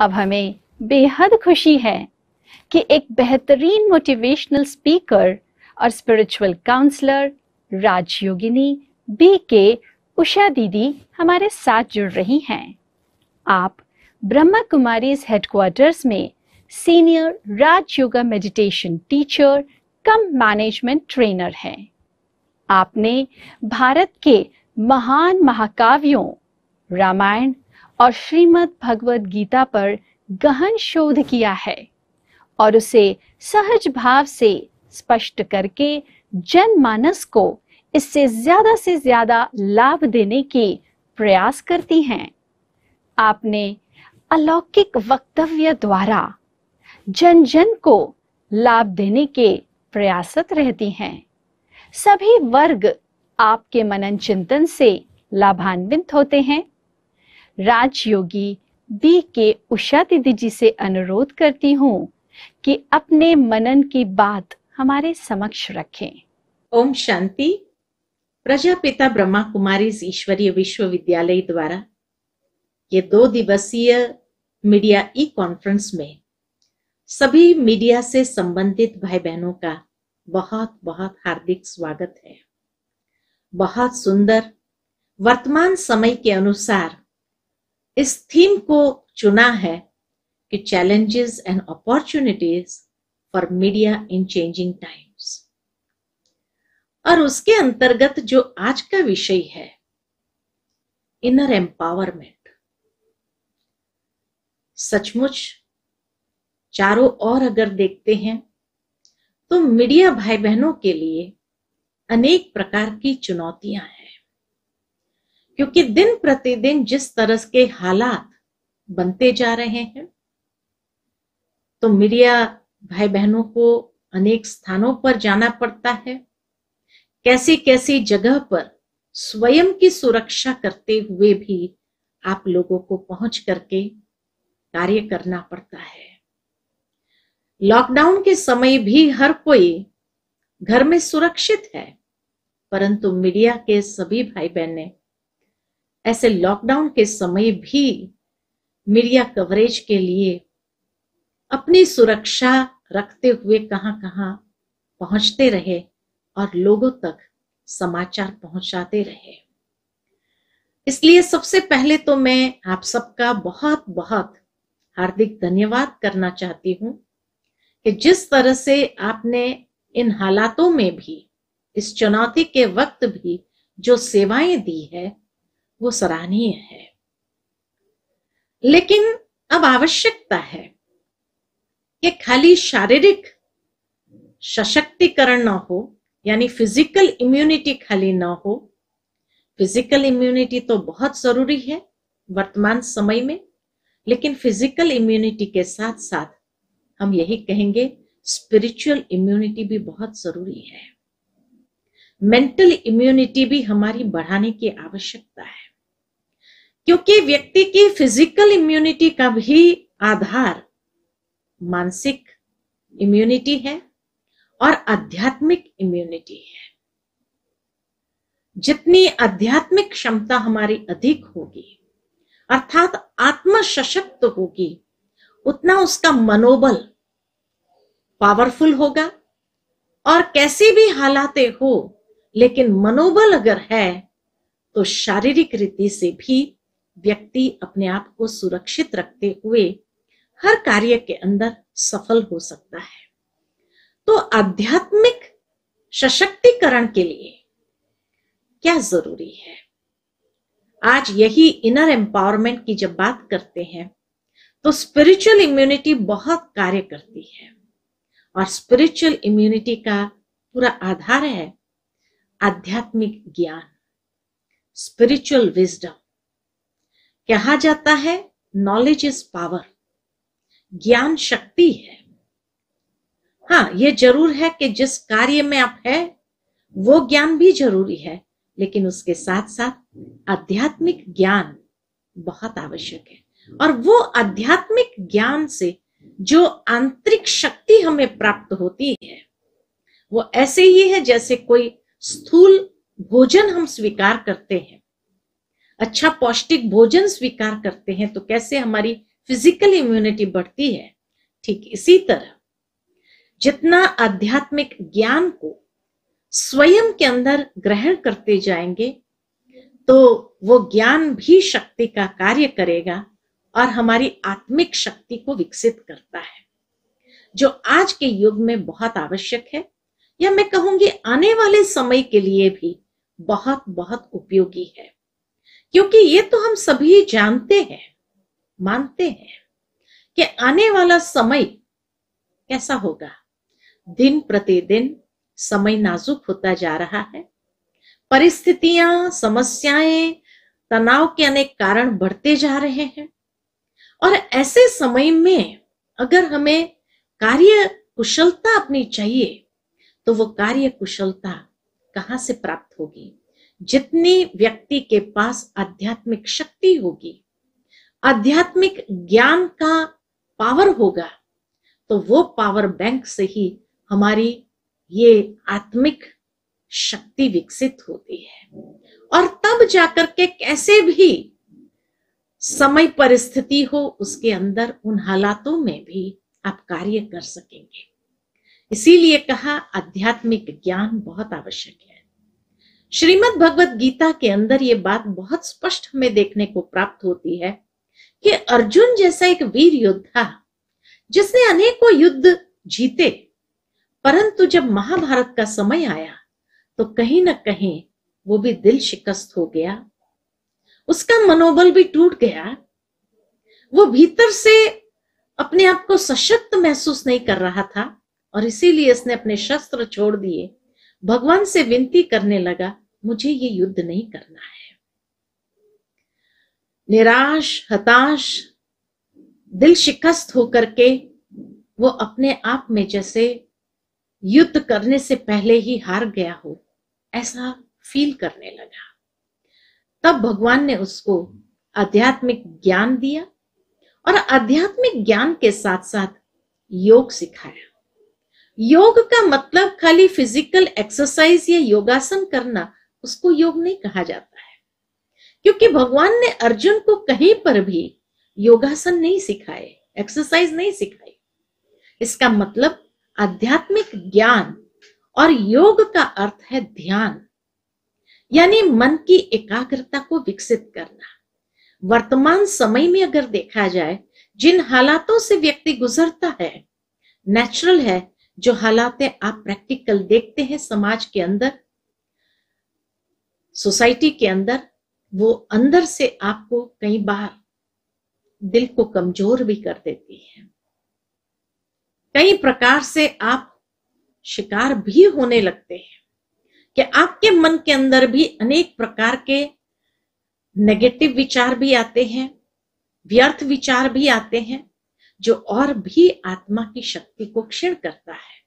अब हमें बेहद खुशी है कि एक बेहतरीन मोटिवेशनल स्पीकर और spiritual counsellor Rajyogini B K Usha Didi हमारे साथ जुड़ रही हैं आप ब्रह्मा कुमारीज हेडक्वार्टर्स में senior Raj yoga meditation teacher cum management trainer हैं आपने भारत के महान महाकाव्यों रामायण और श्रीमद् भगवद गीता पर गहन शोध किया है और उसे सहज भाव से स्पष्ट करके जनमानस को इससे ज्यादा से ज्यादा लाभ देने के प्रयास करती हैं आपने अलौकिक वक्तव्य द्वारा जन जन को लाभ देने के प्रयासत रहती हैं सभी वर्ग आपके मनन चिंतन से लाभान्वित होते हैं राजयोगी बी के उषा दीदी जी से अनुरोध करती हूँ कि अपने मनन की बात हमारे समक्ष रखें ओम शांति प्रजापिता ब्रह्मा कुमारी ईश्वरीय विश्वविद्यालय द्वारा ये दो दिवसीय मीडिया ई कॉन्फ्रेंस में सभी मीडिया से संबंधित भाई बहनों का बहुत बहुत हार्दिक स्वागत है बहुत सुंदर वर्तमान समय के अनुसार इस थीम को चुना है कि challenges and opportunities for media in changing times और उसके अंतर्गत जो आज का विषय है इनर एम्पावरमेंट सचमुच चारों ओर अगर देखते हैं तो मीडिया भाई बहनों के लिए अनेक प्रकार की चुनौतियां हैं क्योंकि दिन प्रतिदिन जिस तरह के हालात बनते जा रहे हैं तो मीडिया भाई बहनों को अनेक स्थानों पर जाना पड़ता है कैसी कैसी जगह पर स्वयं की सुरक्षा करते हुए भी आप लोगों को पहुंच करके कार्य करना पड़ता है लॉकडाउन के समय भी हर कोई घर में सुरक्षित है परंतु मीडिया के सभी भाई बहनें ऐसे लॉकडाउन के समय भी मीडिया कवरेज के लिए अपनी सुरक्षा रखते हुए कहां कहां पहुंचते रहे और लोगों तक समाचार पहुंचाते रहे इसलिए सबसे पहले तो मैं आप सबका बहुत बहुत हार्दिक धन्यवाद करना चाहती हूं कि जिस तरह से आपने इन हालातों में भी इस चुनौती के वक्त भी जो सेवाएं दी है वो सराहनीय है लेकिन अब आवश्यकता है कि खाली शारीरिक सशक्तिकरण ना हो यानी फिजिकल इम्यूनिटी खाली ना हो फिजिकल इम्यूनिटी तो बहुत जरूरी है वर्तमान समय में लेकिन फिजिकल इम्यूनिटी के साथ साथ हम यही कहेंगे स्पिरिचुअल इम्यूनिटी भी बहुत जरूरी है मेंटल इम्यूनिटी भी हमारी बढ़ाने की आवश्यकता है क्योंकि व्यक्ति की फिजिकल इम्यूनिटी का भी आधार मानसिक इम्यूनिटी है और आध्यात्मिक इम्यूनिटी है जितनी आध्यात्मिक क्षमता हमारी अधिक होगी अर्थात आत्म सशक्त होगी उतना उसका मनोबल पावरफुल होगा और कैसी भी हालातें हो लेकिन मनोबल अगर है तो शारीरिक रीति से भी व्यक्ति अपने आप को सुरक्षित रखते हुए हर कार्य के अंदर सफल हो सकता है तो आध्यात्मिक सशक्तिकरण के लिए क्या जरूरी है आज यही इनर एम्पावरमेंट की जब बात करते हैं तो स्पिरिचुअल इम्यूनिटी बहुत कार्य करती है और स्पिरिचुअल इम्यूनिटी का पूरा आधार है आध्यात्मिक ज्ञान स्पिरिचुअल विजडम कहा जाता है नॉलेज इज पावर ज्ञान शक्ति है हाँ ये जरूर है कि जिस कार्य में आप है वो ज्ञान भी जरूरी है लेकिन उसके साथ साथ आध्यात्मिक ज्ञान बहुत आवश्यक है और वो आध्यात्मिक ज्ञान से जो आंतरिक शक्ति हमें प्राप्त होती है वो ऐसे ही है जैसे कोई स्थूल भोजन हम स्वीकार करते हैं अच्छा पौष्टिक भोजन स्वीकार करते हैं तो कैसे हमारी फिजिकल इम्यूनिटी बढ़ती है ठीक इसी तरह जितना आध्यात्मिक ज्ञान को स्वयं के अंदर ग्रहण करते जाएंगे तो वो ज्ञान भी शक्ति का कार्य करेगा और हमारी आत्मिक शक्ति को विकसित करता है जो आज के युग में बहुत आवश्यक है या मैं कहूंगी आने वाले समय के लिए भी बहुत बहुत उपयोगी है क्योंकि ये तो हम सभी जानते हैं मानते हैं कि आने वाला समय कैसा होगा दिन प्रतिदिन समय नाजुक होता जा रहा है परिस्थितियां समस्याएं तनाव के अनेक कारण बढ़ते जा रहे हैं और ऐसे समय में अगर हमें कार्य कुशलता अपनी चाहिए तो वो कार्य कुशलता कहाँ से प्राप्त होगी जितनी व्यक्ति के पास आध्यात्मिक शक्ति होगी आध्यात्मिक ज्ञान का पावर होगा तो वो पावर बैंक से ही हमारी ये आत्मिक शक्ति विकसित होती है और तब जाकर के कैसे भी समय परिस्थिति हो उसके अंदर उन हालातों में भी आप कार्य कर सकेंगे इसीलिए कहा आध्यात्मिक ज्ञान बहुत आवश्यक है श्रीमद् भगवत गीता के अंदर ये बात बहुत स्पष्ट हमें देखने को प्राप्त होती है कि अर्जुन जैसा एक वीर योद्धा जिसने अनेकों युद्ध जीते परंतु जब महाभारत का समय आया तो कहीं ना कहीं वो भी दिल शिकस्त हो गया उसका मनोबल भी टूट गया वो भीतर से अपने आप को सशक्त महसूस नहीं कर रहा था और इसीलिए इसने अपने शस्त्र छोड़ दिए भगवान से विनती करने लगा मुझे ये युद्ध नहीं करना है निराश हताश दिल शिकस्त होकर के वो अपने आप में जैसे युद्ध करने से पहले ही हार गया हो ऐसा फील करने लगा तब भगवान ने उसको आध्यात्मिक ज्ञान दिया और आध्यात्मिक ज्ञान के साथ साथ योग सिखाया योग का मतलब खाली फिजिकल एक्सरसाइज या योगासन करना उसको योग नहीं कहा जाता है क्योंकि भगवान ने अर्जुन को कहीं पर भी योगासन नहीं सिखाए एक्सरसाइज नहीं सिखाई इसका मतलब आध्यात्मिक ज्ञान और योग का अर्थ है ध्यान यानी मन की एकाग्रता को विकसित करना वर्तमान समय में अगर देखा जाए जिन हालातों से व्यक्ति गुजरता है नेचुरल है जो हालातें आप प्रैक्टिकल देखते हैं समाज के अंदर सोसाइटी के अंदर वो अंदर से आपको कई बार दिल को कमजोर भी कर देती है कई प्रकार से आप शिकार भी होने लगते हैं कि आपके मन के अंदर भी अनेक प्रकार के नेगेटिव विचार भी आते हैं व्यर्थ विचार भी आते हैं जो और भी आत्मा की शक्ति को क्षीण करता है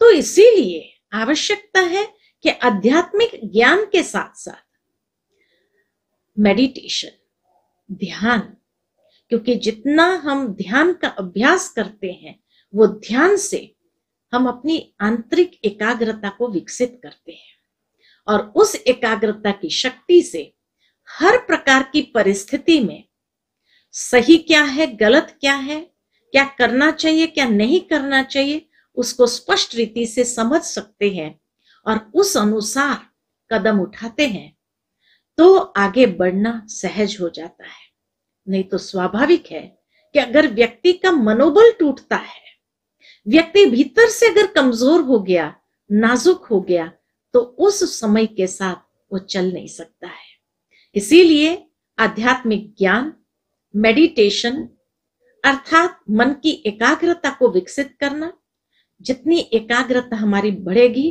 तो इसीलिए आवश्यकता है कि आध्यात्मिक ज्ञान के साथ साथ मेडिटेशन ध्यान क्योंकि जितना हम ध्यान का अभ्यास करते हैं वो ध्यान से हम अपनी आंतरिक एकाग्रता को विकसित करते हैं और उस एकाग्रता की शक्ति से हर प्रकार की परिस्थिति में सही क्या है गलत क्या है क्या करना चाहिए क्या नहीं करना चाहिए उसको स्पष्ट रीति से समझ सकते हैं और उस अनुसार कदम उठाते हैं तो आगे बढ़ना सहज हो जाता है नहीं तो स्वाभाविक है कि अगर व्यक्ति का मनोबल टूटता है व्यक्ति भीतर से अगर कमजोर हो गया नाजुक हो गया तो उस समय के साथ वो चल नहीं सकता है इसीलिए आध्यात्मिक ज्ञान मेडिटेशन अर्थात मन की एकाग्रता को विकसित करना जितनी एकाग्रता हमारी बढ़ेगी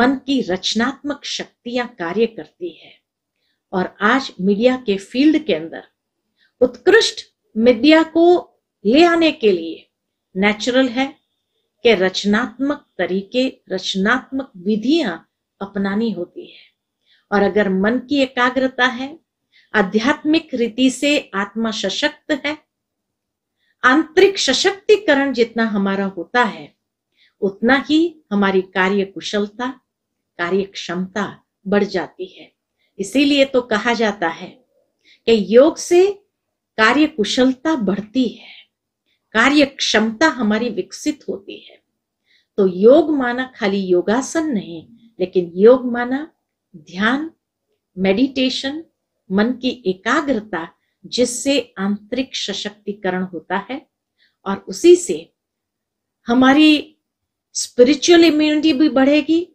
मन की रचनात्मक शक्तियां कार्य करती है और आज मीडिया के फील्ड के अंदर उत्कृष्ट मीडिया को ले आने के लिए नेचुरल है कि रचनात्मक तरीके रचनात्मक विधियां अपनानी होती है और अगर मन की एकाग्रता है आध्यात्मिक रीति से आत्मा सशक्त है आंतरिक सशक्तिकरण जितना हमारा होता है उतना ही हमारी कार्य कुशलता कार्य क्षमता बढ़ जाती है इसीलिए तो कहा जाता है कि योग से कार्य कुशलता बढ़ती है कार्य क्षमता हमारी विकसित होती है तो योग माना खाली योगासन नहीं लेकिन योग माना ध्यान मेडिटेशन मन की एकाग्रता जिससे आंतरिक सशक्तिकरण होता है और उसी से हमारी स्पिरिचुअल इम्यूनिटी भी बढ़ेगी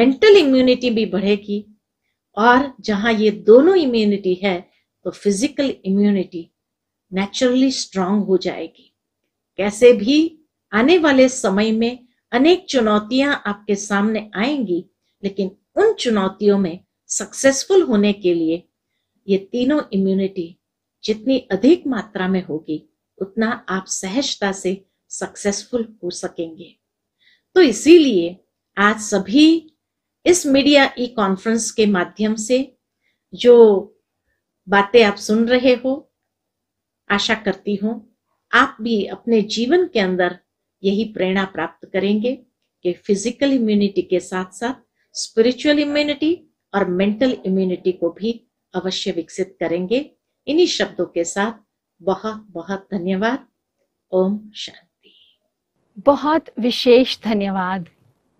मेंटल इम्यूनिटी भी बढ़ेगी और जहां ये दोनों इम्यूनिटी है तो फिजिकल इम्यूनिटी नेचुरली स्ट्रांग हो जाएगी कैसे भी आने वाले समय में अनेक चुनौतियां आपके सामने आएंगी लेकिन उन चुनौतियों में सक्सेसफुल होने के लिए ये तीनों इम्यूनिटी जितनी अधिक मात्रा में होगी उतना आप सहजता से सक्सेसफुल हो सकेंगे तो इसीलिए आज सभी इस मीडिया ई कॉन्फ्रेंस के माध्यम से जो बातें आप सुन रहे हो आशा करती हूं आप भी अपने जीवन के अंदर यही प्रेरणा प्राप्त करेंगे कि फिजिकल इम्यूनिटी के साथ साथ स्पिरिचुअल इम्यूनिटी और मेंटल इम्यूनिटी को भी अवश्य विकसित करेंगे इन्हीं शब्दों के साथ बहुत बहुत धन्यवाद ओम शांति बहुत विशेष धन्यवाद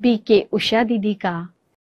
बीके उषा दीदी का